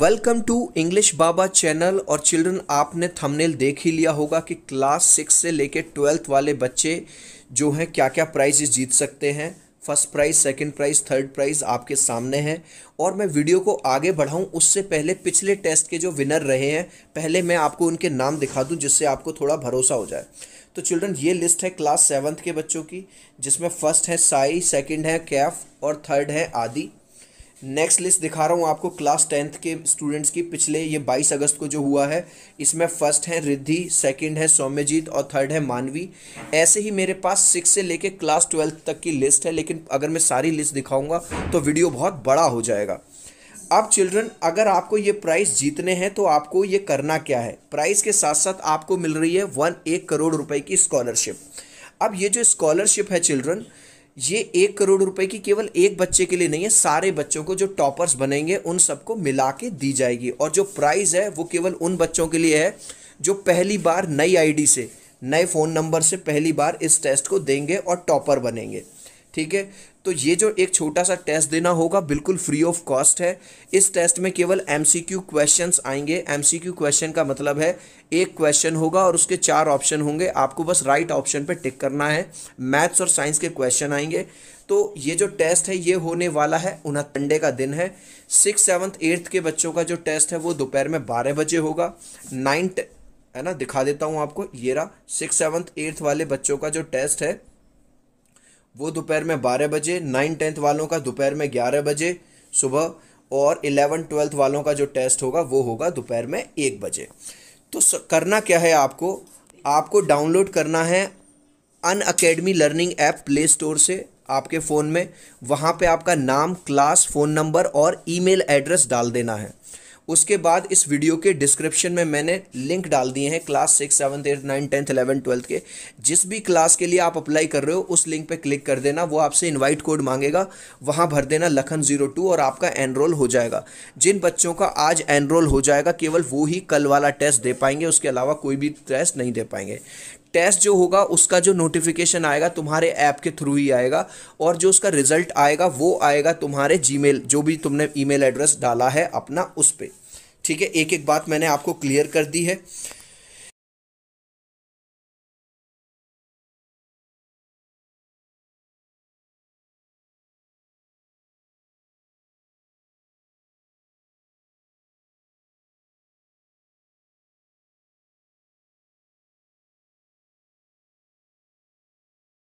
welcome to English Baba channel और children आपने thumbnail देख ही लिया होगा कि क्लास सिक्स से लेकर ट्वेल्थ वाले बच्चे जो हैं क्या क्या प्राइजेस जीत सकते हैं first prize second prize third prize आपके सामने है और मैं वीडियो को आगे बढ़ाऊं उससे पहले पिछले टेस्ट के जो विनर रहे हैं पहले मैं आपको उनके नाम दिखा दूँ जिससे आपको थोड़ा भरोसा हो जाए तो चिल्ड्रन ये लिस्ट है क्लास सेवन्थ के बच्चों की जिसमें फर्स्ट है साई सेकेंड है कैफ और थर्ड है आदि नेक्स्ट लिस्ट दिखा रहा हूँ आपको क्लास टेंथ के स्टूडेंट्स की पिछले ये बाईस अगस्त को जो हुआ है इसमें फर्स्ट है रिद्धि सेकंड है सौम्यजीत और थर्ड है मानवी ऐसे ही मेरे पास सिक्स से लेके क्लास ट्वेल्थ तक की लिस्ट है लेकिन अगर मैं सारी लिस्ट दिखाऊंगा तो वीडियो बहुत बड़ा हो जाएगा अब चिल्ड्रन अगर आपको ये प्राइस जीतने हैं तो आपको ये करना क्या है प्राइस के साथ साथ आपको मिल रही है वन एक करोड़ रुपए की स्कॉलरशिप अब ये जो स्कॉलरशिप है चिल्ड्रन ये एक करोड़ रुपए की केवल एक बच्चे के लिए नहीं है सारे बच्चों को जो टॉपर्स बनेंगे उन सबको मिला के दी जाएगी और जो प्राइज़ है वो केवल उन बच्चों के लिए है जो पहली बार नई आईडी से नए फ़ोन नंबर से पहली बार इस टेस्ट को देंगे और टॉपर बनेंगे ठीक है तो ये जो एक छोटा सा टेस्ट देना होगा बिल्कुल फ्री ऑफ कॉस्ट है इस टेस्ट में केवल एम सी क्यू क्वेश्चन आएंगे एम सी क्यू क्वेश्चन का मतलब है एक क्वेश्चन होगा और उसके चार ऑप्शन होंगे आपको बस राइट ऑप्शन पर टिक करना है मैथ्स और साइंस के क्वेश्चन आएंगे तो ये जो टेस्ट है ये होने वाला है उनहत्तंडे का दिन है सिक्स सेवन्थ एट्थ के बच्चों का जो टेस्ट है वो दोपहर में बारह बजे होगा नाइन्थ है ना दिखा देता हूँ आपको ये रहा सिक्स सेवन्थ एट्थ वाले बच्चों का जो टेस्ट है वो दोपहर में बारह बजे नाइन टेंथ वालों का दोपहर में ग्यारह बजे सुबह और इलेवन ट्वेल्थ वालों का जो टेस्ट होगा वो होगा दोपहर में एक बजे तो करना क्या है आपको आपको डाउनलोड करना है Unacademy learning app play store से आपके फ़ोन में वहाँ पे आपका नाम क्लास फ़ोन नंबर और ईमेल एड्रेस डाल देना है उसके बाद इस वीडियो के डिस्क्रिप्शन में मैंने लिंक डाल दिए हैं class six seventh eight nine tenth eleven twelfth के जिस भी क्लास के लिए आप अप्लाई कर रहे हो उस लिंक पे क्लिक कर देना वो आपसे इनवाइट कोड मांगेगा वहाँ भर देना लखन जीरो टू और आपका एनरोल हो जाएगा जिन बच्चों का आज एनरोल हो जाएगा केवल वो ही कल वाला टेस्ट दे पाएंगे उसके अलावा कोई भी टेस्ट नहीं दे पाएंगे टेस्ट जो होगा उसका जो नोटिफिकेशन आएगा तुम्हारे ऐप के थ्रू ही आएगा और जो उसका रिजल्ट आएगा वो आएगा तुम्हारे जीमेल जो भी तुमने ईमेल एड्रेस डाला है अपना उस पर ठीक है एक एक बात मैंने आपको क्लियर कर दी है